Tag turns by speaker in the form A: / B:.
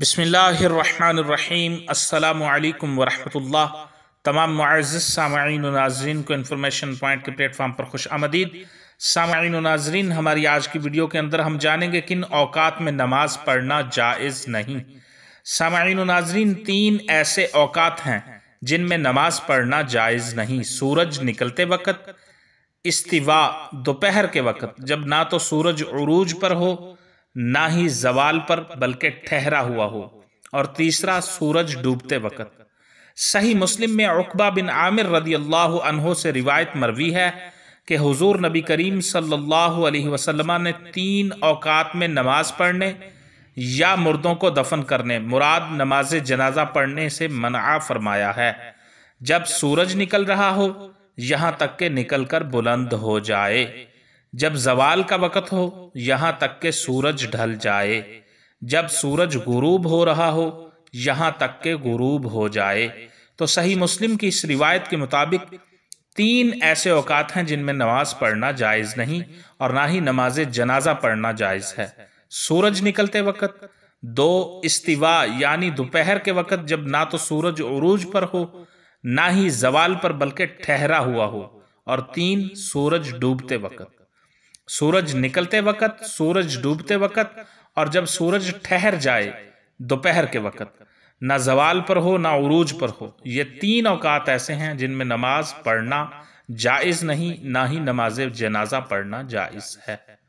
A: بسم اللہ الرحمن الرحیم السلام علیکم ورحمۃ اللہ تمام معزز سامعین و ناظرین کو انفارمیشن پوائنٹ کے پلیٹ فارم پر خوش آمدید سامعین و ناظرین ہماری آج کی ویڈیو کے اندر ہم جانیں گے کن اوقات میں نماز پڑھنا جائز نہیں سامعین و ناظرین تین ایسے اوقات ہیں جن میں نماز پڑھنا جائز نہیں سورج نکلتے وقت استوا دوپہر کے وقت جب نہ تو سورج عروج پر ہو نہ ہی زوال پر بلکہ ٹھہرا ہوا ہو اور تیسرا سورج ڈوبتے وقت صحیح مسلم میں عقبہ بن عامر رضی اللہ عنہ سے روایت مروی ہے کہ حضور نبی کریم صلی اللہ علیہ وسلم نے تین اوقات میں نماز پڑھنے یا مردوں کو دفن کرنے مراد نماز جنازہ پڑھنے سے منع فرمایا ہے جب سورج نکل رہا ہو یہاں تک کہ نکل کر بلند ہو جائے جب زوال کا وقت ہو یہاں تک کہ سورج ڈھل جائے جب سورج غروب ہو رہا ہو یہاں تک کہ غروب ہو جائے تو صحیح مسلم کی اس روایت کے مطابق تین ایسے اوقات ہیں جن میں نماز پڑھنا جائز نہیں اور نہ ہی نماز جنازہ پڑھنا جائز ہے سورج نکلتے وقت دو استوا یعنی دوپہر کے وقت جب نہ تو سورج عروج پر ہو نہ ہی زوال پر بلکہ ٹھہرا ہوا ہو اور تین سورج ڈوبتے وقت سورج نکلتے وقت سورج ڈوبتے وقت اور جب سورج ٹھہر جائے دوپہر کے وقت نہ زوال پر ہو نہ عروج پر ہو یہ تین اوقات ایسے ہیں جن میں نماز پڑھنا جائز نہیں نہ ہی نماز جنازہ پڑھنا جائز ہے